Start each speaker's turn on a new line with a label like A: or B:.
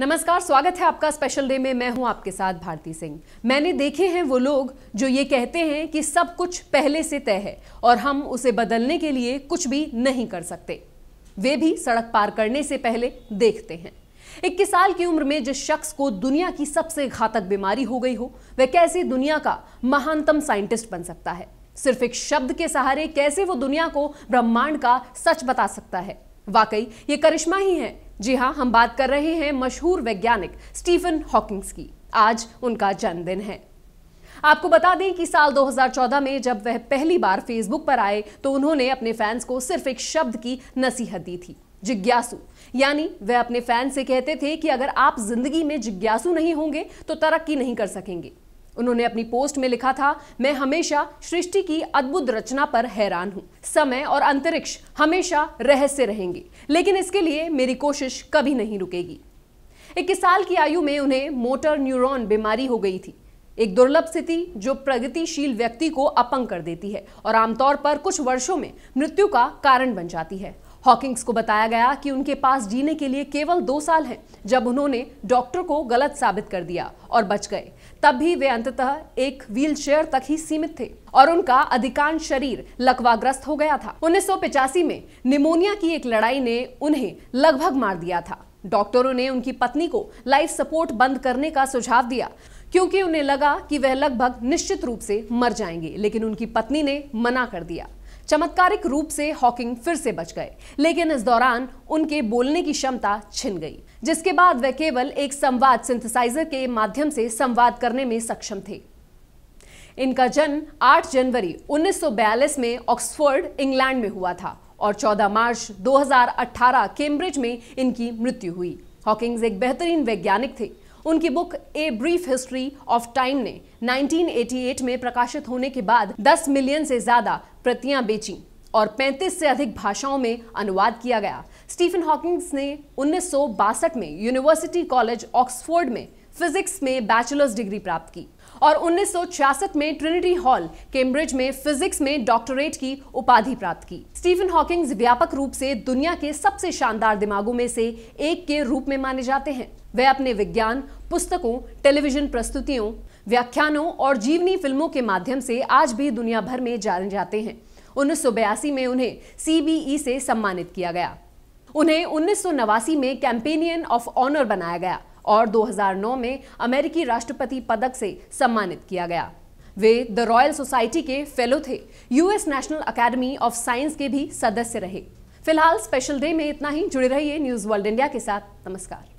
A: नमस्कार स्वागत है आपका स्पेशल डे में मैं हूं आपके साथ भारती सिंह मैंने देखे हैं वो लोग जो ये कहते हैं कि सब कुछ पहले से तय है और हम उसे बदलने के लिए कुछ भी नहीं कर सकते वे भी सड़क पार करने से पहले देखते हैं इक्कीस साल की उम्र में जिस शख्स को दुनिया की सबसे घातक बीमारी हो गई हो वह कैसे दुनिया का महानतम साइंटिस्ट बन सकता है सिर्फ एक शब्द के सहारे कैसे वो दुनिया को ब्रह्मांड का सच बता सकता है वाकई ये करिश्मा ही है जी हाँ हम बात कर रहे हैं मशहूर वैज्ञानिक स्टीफन हॉकिंग्स की आज उनका जन्मदिन है आपको बता दें कि साल 2014 में जब वह पहली बार फेसबुक पर आए तो उन्होंने अपने फैंस को सिर्फ एक शब्द की नसीहत दी थी जिज्ञासु यानी वह अपने फैंस से कहते थे कि अगर आप जिंदगी में जिज्ञासु नहीं होंगे तो तरक्की नहीं कर सकेंगे उन्होंने अपनी पोस्ट में लिखा था मैं हमेशा सृष्टि की अद्भुत रचना पर हैरान हूँ समय और अंतरिक्ष हमेशा रहस्य रहेंगे लेकिन इसके लिए मेरी कोशिश कभी नहीं रुकेगी इक्कीस साल की आयु में उन्हें मोटर न्यूरॉन बीमारी हो गई थी एक दुर्लभ स्थिति जो प्रगतिशील व्यक्ति को अपंग कर देती है और आमतौर पर कुछ वर्षों में मृत्यु का कारण बन जाती है हॉकिंग्स को बताया गया कि उनके पास जीने के लिए केवल दो साल हैं जब उन्होंने डॉक्टर को गलत साबित कर दिया और बच गए तब भी वे अंततः एक व्हील तक ही सीमित थे और उनका अधिकांश शरीर लकवाग्रस्त हो गया था उन्नीस में निमोनिया की एक लड़ाई ने उन्हें लगभग मार दिया था डॉक्टरों ने उनकी पत्नी को लाइफ सपोर्ट बंद करने का सुझाव दिया क्योंकि उन्हें लगा कि वह लगभग निश्चित रूप से मर जाएंगे लेकिन उनकी पत्नी ने मना कर दिया चमत्कारिक रूप से हॉकिंग फिर से बच गए लेकिन इस दौरान उनके बोलने की क्षमता छिन गई जिसके बाद वे केवल एक संवाद सिंथेसाइजर के माध्यम से संवाद करने में सक्षम थे इनका जन्म 8 जनवरी 1942 में ऑक्सफोर्ड इंग्लैंड में हुआ था और 14 मार्च 2018 कैम्ब्रिज में इनकी मृत्यु हुई हॉकिंग्स एक बेहतरीन वैज्ञानिक थे उनकी book a brief history of time ने 1988 में प्रकाशित होने के बाद 10 मिलियन से ज्यादा प्रतियां बेची और 35 से अधिक भाषाओं में अनुवाद किया गया स्टीफन हॉकिंग्स ने उन्नीस में यूनिवर्सिटी कॉलेज ऑक्सफोर्ड में फिजिक्स में बैचलर्स डिग्री प्राप्त की और 1966 में ट्रिनिटी हॉल कैम्ब्रिज में फिजिक्स में डॉक्टरेट की उपाधि प्राप्त की स्टीफन हॉकिंग व्यापक रूप से दुनिया के सबसे शानदार दिमागों में से एक के रूप में माने जाते हैं वे अपने विज्ञान पुस्तकों टेलीविजन प्रस्तुतियों व्याख्यानों और जीवनी फिल्मों के माध्यम से आज भी दुनिया भर में जाने जाते हैं उन्नीस में उन्हें सी e से सम्मानित किया गया उन्हें उन्नीस में कैंपेनियन ऑफ ऑनर बनाया गया और 2009 में अमेरिकी राष्ट्रपति पदक से सम्मानित किया गया वे द रॉयल सोसाइटी के फेलो थे US national academy of science के भी सदस्य रहे फिलहाल स्पेशल डे में इतना ही जुड़े रहिए न्यूज़ वर्ल्ड इंडिया के साथ नमस्कार